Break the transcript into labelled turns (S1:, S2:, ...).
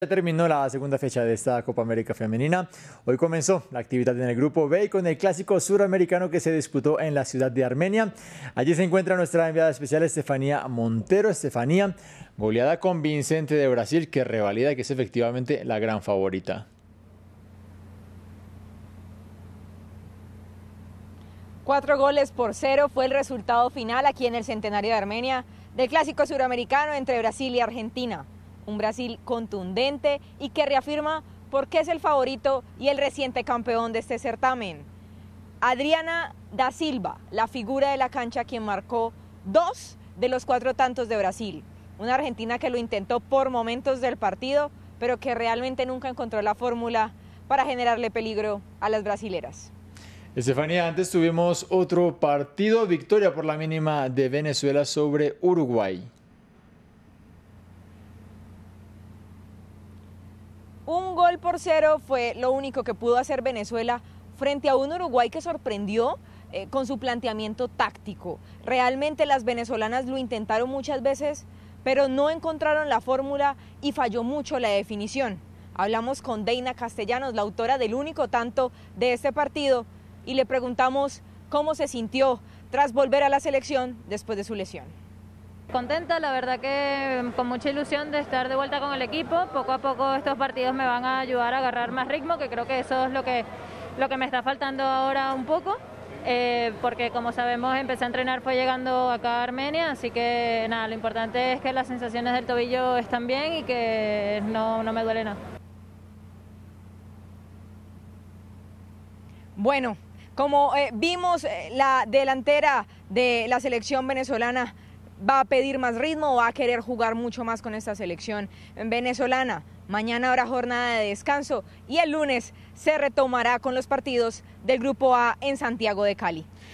S1: Ya terminó la segunda fecha de esta Copa América Femenina. Hoy comenzó la actividad en el Grupo B con el clásico suramericano que se disputó en la ciudad de Armenia. Allí se encuentra nuestra enviada especial Estefanía Montero. Estefanía, goleada convincente de Brasil que revalida que es efectivamente la gran favorita.
S2: Cuatro goles por cero fue el resultado final aquí en el centenario de Armenia del clásico suramericano entre Brasil y Argentina un Brasil contundente y que reafirma por qué es el favorito y el reciente campeón de este certamen. Adriana da Silva, la figura de la cancha quien marcó dos de los cuatro tantos de Brasil. Una Argentina que lo intentó por momentos del partido, pero que realmente nunca encontró la fórmula para generarle peligro a las brasileras.
S1: Estefanía, antes tuvimos otro partido, victoria por la mínima de Venezuela sobre Uruguay.
S2: Un gol por cero fue lo único que pudo hacer Venezuela frente a un Uruguay que sorprendió eh, con su planteamiento táctico. Realmente las venezolanas lo intentaron muchas veces, pero no encontraron la fórmula y falló mucho la definición. Hablamos con Deina Castellanos, la autora del único tanto de este partido, y le preguntamos cómo se sintió tras volver a la selección después de su lesión.
S3: Contenta, la verdad que em, con mucha ilusión de estar de vuelta con el equipo. Poco a poco estos partidos me van a ayudar a agarrar más ritmo, que creo que eso es lo que, lo que me está faltando ahora un poco. Eh, porque como sabemos empecé a entrenar fue llegando acá a Armenia, así que nada, lo importante es que las sensaciones del tobillo están bien y que no, me duele nada.
S2: Bueno, como eh, vimos eh, la delantera de la selección venezolana, va a pedir más ritmo o va a querer jugar mucho más con esta selección venezolana. Mañana habrá jornada de descanso y el lunes se retomará con los partidos del Grupo A en Santiago de Cali.